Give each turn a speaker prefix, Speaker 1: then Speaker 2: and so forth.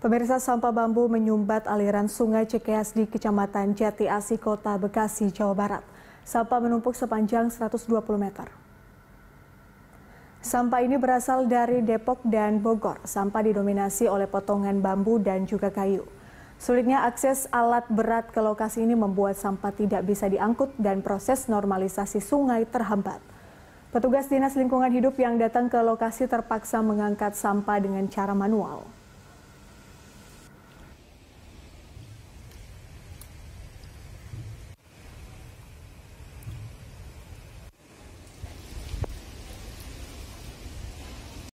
Speaker 1: Pemirsa sampah bambu menyumbat aliran sungai Cikeas di Kecamatan Jati Asi, Kota Bekasi, Jawa Barat. Sampah menumpuk sepanjang 120 meter. Sampah ini berasal dari Depok dan Bogor. Sampah didominasi oleh potongan bambu dan juga kayu. Sulitnya akses alat berat ke lokasi ini membuat sampah tidak bisa diangkut dan proses normalisasi sungai terhambat. Petugas Dinas Lingkungan Hidup yang datang ke lokasi terpaksa mengangkat sampah dengan cara manual.